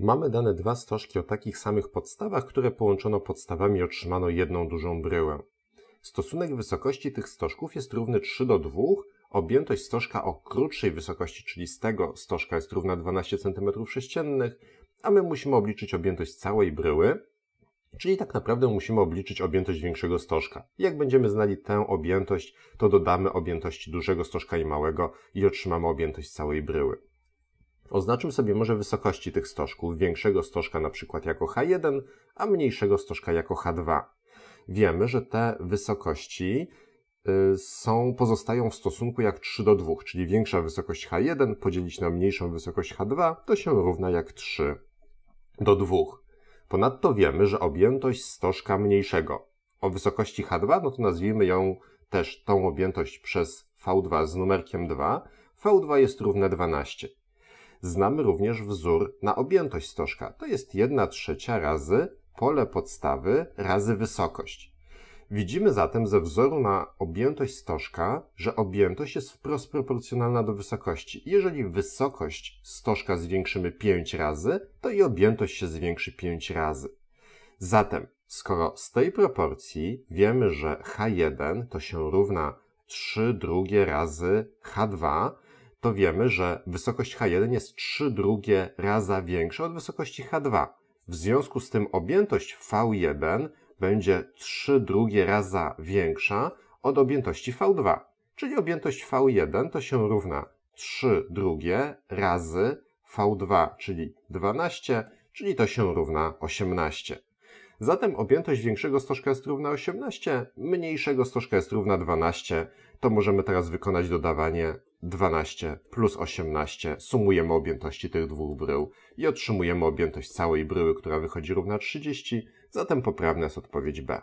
mamy dane dwa stożki o takich samych podstawach, które połączono podstawami i otrzymano jedną dużą bryłę. Stosunek wysokości tych stożków jest równy 3 do 2, objętość stożka o krótszej wysokości, czyli z tego stożka jest równa 12 cm3, a my musimy obliczyć objętość całej bryły, czyli tak naprawdę musimy obliczyć objętość większego stożka. Jak będziemy znali tę objętość, to dodamy objętości dużego stożka i małego i otrzymamy objętość całej bryły. Oznaczył sobie może wysokości tych stożków, większego stożka na przykład jako H1, a mniejszego stożka jako H2. Wiemy, że te wysokości y, są, pozostają w stosunku jak 3 do 2, czyli większa wysokość H1 podzielić na mniejszą wysokość H2 to się równa jak 3 do 2. Ponadto wiemy, że objętość stożka mniejszego o wysokości H2, no to nazwijmy ją też tą objętość przez V2 z numerkiem 2, V2 jest równe 12. Znamy również wzór na objętość stożka. To jest 1 trzecia razy pole podstawy razy wysokość. Widzimy zatem ze wzoru na objętość stożka, że objętość jest wprost proporcjonalna do wysokości. Jeżeli wysokość stożka zwiększymy 5 razy, to i objętość się zwiększy 5 razy. Zatem, skoro z tej proporcji wiemy, że H1 to się równa 3 drugie razy H2, to wiemy, że wysokość H1 jest 3 drugie raza większa od wysokości H2. W związku z tym objętość V1 będzie 3 drugie raza większa od objętości V2. Czyli objętość V1 to się równa 3 drugie razy V2, czyli 12, czyli to się równa 18. Zatem objętość większego stożka jest równa 18, mniejszego stożka jest równa 12. To możemy teraz wykonać dodawanie 12 plus 18. Sumujemy objętości tych dwóch brył i otrzymujemy objętość całej bryły, która wychodzi równa 30. Zatem poprawna jest odpowiedź B.